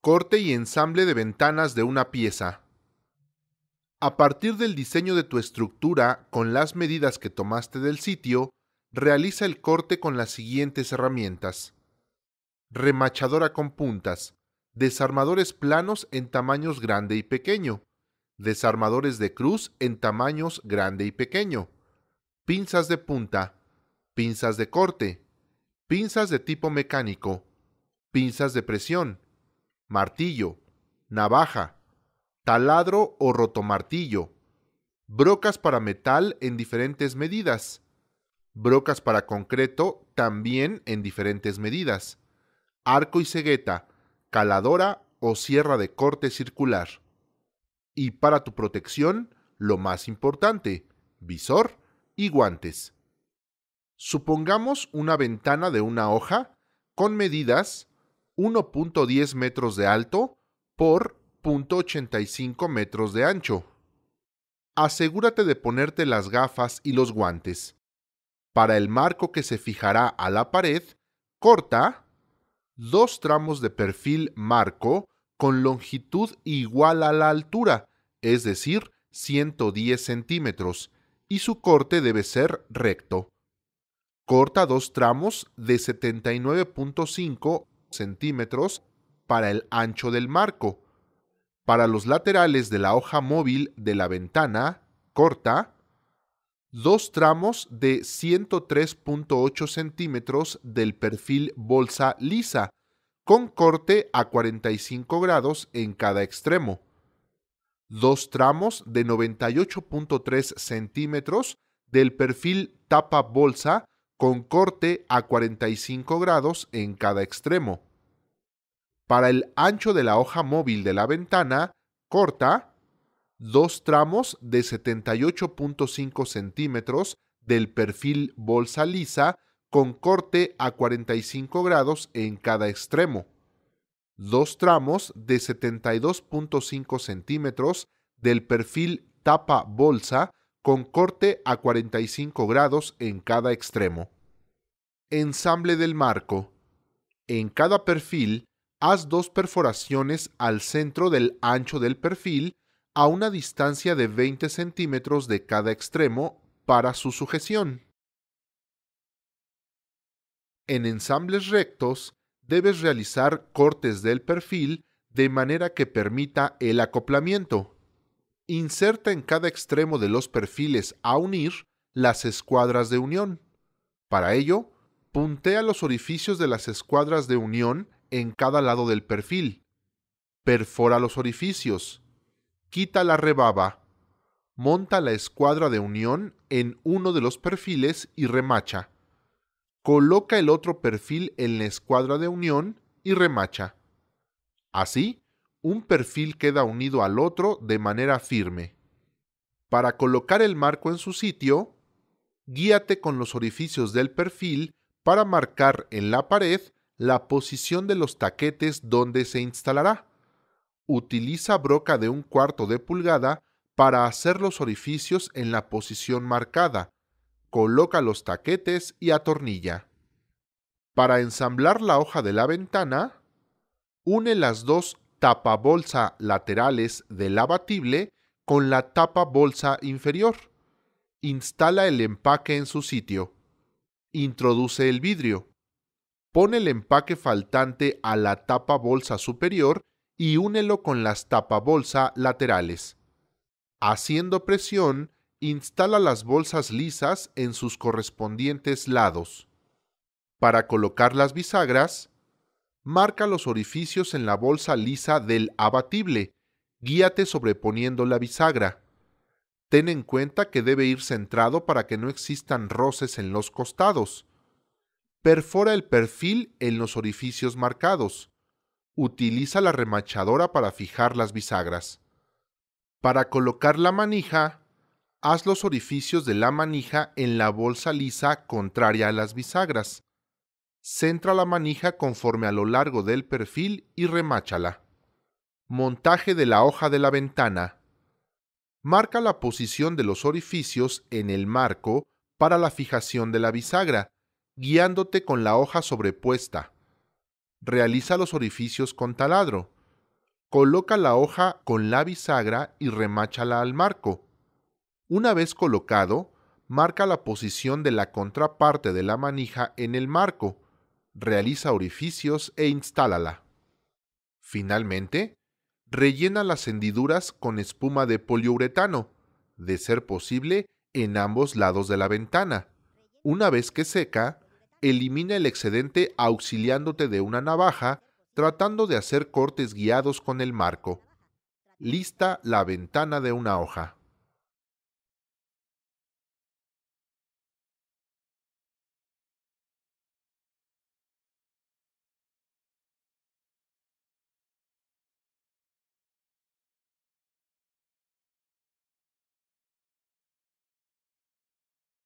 Corte y ensamble de ventanas de una pieza. A partir del diseño de tu estructura con las medidas que tomaste del sitio, realiza el corte con las siguientes herramientas. Remachadora con puntas, desarmadores planos en tamaños grande y pequeño, desarmadores de cruz en tamaños grande y pequeño, pinzas de punta, pinzas de corte, pinzas de tipo mecánico, pinzas de presión, martillo, navaja, taladro o rotomartillo, brocas para metal en diferentes medidas, brocas para concreto también en diferentes medidas, arco y cegueta, caladora o sierra de corte circular. Y para tu protección, lo más importante, visor y guantes. Supongamos una ventana de una hoja con medidas 1.10 metros de alto por 0.85 metros de ancho. Asegúrate de ponerte las gafas y los guantes. Para el marco que se fijará a la pared, corta dos tramos de perfil marco con longitud igual a la altura, es decir, 110 centímetros, y su corte debe ser recto. Corta dos tramos de 79.5 centímetros para el ancho del marco. Para los laterales de la hoja móvil de la ventana corta, dos tramos de 103.8 centímetros del perfil bolsa lisa, con corte a 45 grados en cada extremo. Dos tramos de 98.3 centímetros del perfil tapa bolsa con corte a 45 grados en cada extremo. Para el ancho de la hoja móvil de la ventana, corta dos tramos de 78.5 centímetros del perfil bolsa lisa con corte a 45 grados en cada extremo, dos tramos de 72.5 centímetros del perfil tapa bolsa con corte a 45 grados en cada extremo. Ensamble del marco. En cada perfil, haz dos perforaciones al centro del ancho del perfil a una distancia de 20 centímetros de cada extremo para su sujeción. En ensambles rectos, debes realizar cortes del perfil de manera que permita el acoplamiento inserta en cada extremo de los perfiles a unir las escuadras de unión. Para ello, puntea los orificios de las escuadras de unión en cada lado del perfil. Perfora los orificios. Quita la rebaba. Monta la escuadra de unión en uno de los perfiles y remacha. Coloca el otro perfil en la escuadra de unión y remacha. Así, un perfil queda unido al otro de manera firme. Para colocar el marco en su sitio, guíate con los orificios del perfil para marcar en la pared la posición de los taquetes donde se instalará. Utiliza broca de un cuarto de pulgada para hacer los orificios en la posición marcada. Coloca los taquetes y atornilla. Para ensamblar la hoja de la ventana, une las dos Tapa bolsa laterales del abatible con la tapa bolsa inferior. Instala el empaque en su sitio. Introduce el vidrio. Pone el empaque faltante a la tapa bolsa superior y únelo con las bolsa laterales. Haciendo presión, instala las bolsas lisas en sus correspondientes lados. Para colocar las bisagras, marca los orificios en la bolsa lisa del abatible, guíate sobreponiendo la bisagra. Ten en cuenta que debe ir centrado para que no existan roces en los costados. Perfora el perfil en los orificios marcados. Utiliza la remachadora para fijar las bisagras. Para colocar la manija, haz los orificios de la manija en la bolsa lisa contraria a las bisagras. Centra la manija conforme a lo largo del perfil y remáchala. Montaje de la hoja de la ventana. Marca la posición de los orificios en el marco para la fijación de la bisagra, guiándote con la hoja sobrepuesta. Realiza los orificios con taladro. Coloca la hoja con la bisagra y remáchala al marco. Una vez colocado, marca la posición de la contraparte de la manija en el marco, realiza orificios e instálala. Finalmente, rellena las hendiduras con espuma de poliuretano, de ser posible en ambos lados de la ventana. Una vez que seca, elimina el excedente auxiliándote de una navaja, tratando de hacer cortes guiados con el marco. Lista la ventana de una hoja.